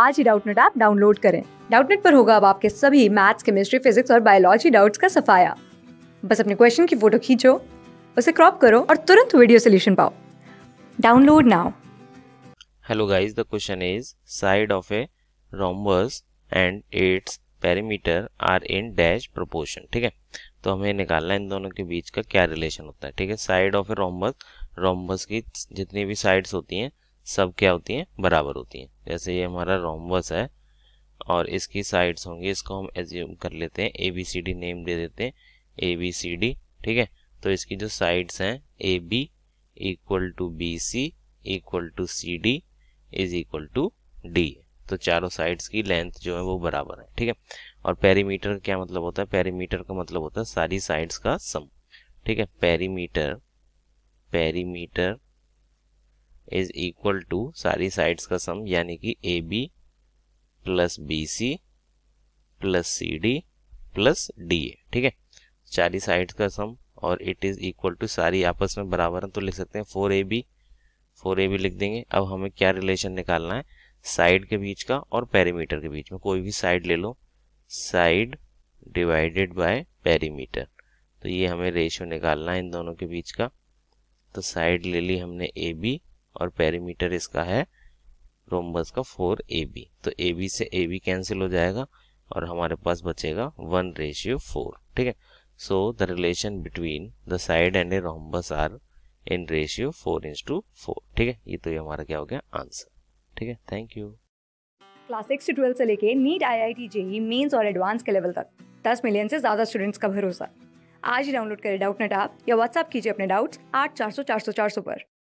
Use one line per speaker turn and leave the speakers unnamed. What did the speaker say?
आज ही Doubtnut app download करें डाउटनेट पर होगा अब आपके सभी मैथ्स केमिस्ट्री फिजिक्स और बायोलॉजी डाउट्स का सफाया बस अपने क्वेश्चन की फोटो खींचो उसे क्रॉप करो और तुरंत वीडियो सोल्यूशन पाओ download now
hello guys the question is side of a rhombus and its perimeter are in dash proportion ठीक है तो हमें निकालना है इन दोनों के बीच का क्या रिलेशन होता है ठीक है side of a rhombus rhombus की जितनी भी साइड्स होती हैं सब क्या होती हैं बराबर होती हैं जैसे ये हमारा रोमबस है और इसकी साइड्स होंगी इसको हम एज्यूम कर लेते हैं A B C D name दे देते हैं ए बी सी डी ठीक है तो इसकी जो साइड्स हैं A B equal to B C equal to C D is equal to D तो चारों साइड्स की लेंथ जो है वो बराबर है ठीक है और पेरीमीटर क्या मतलब होता है पेरीमीटर का मतलब होता है सारी साइड्स का सम ठीक है perimeter perimeter is equal to सारी साइड्स का सम यानी कि A B plus B C plus C D plus D A ठीक है चारी साइड्स का सम और इट इज़ इक्वल टू सारी आपस में बराबर हैं तो लिख सकते हैं four A B four A B लिख देंगे अब हमें क्या रिलेशन निकालना है साइड के बीच का और पेरीमीटर के बीच में कोई भी साइड ले लो साइड डिवाइडेड बाय पेरीमीटर तो ये हमें रेशियो निकालना है इन दोनों के बीच का तो साइड ले ली हमने ए बी और पेरीमीटर इसका है रोमबस का फोर ए बी तो ए बी से ए बी कैंसिल हो जाएगा और हमारे पास बचेगा वन रेशियो फोर ठीक है so the relation between the side and a rhombus are in ratio four is to four ठीक है ये तो ये हमारा क्या हो गया आंसर ठीक है थैंक यू
क्लास सिक्स से ट्वेल्थ से लेके NEET I I T JEE Mains और एडवांस के लेवल तक दस मिलियन से ज़्यादा स्टूडेंट्स का भरोसा आज ही डाउनलोड करें डाउट नेट आप या व्हाट्सअप कीजिए अपने डाउट्स आठ चार सौ चार सौ चार सौ पर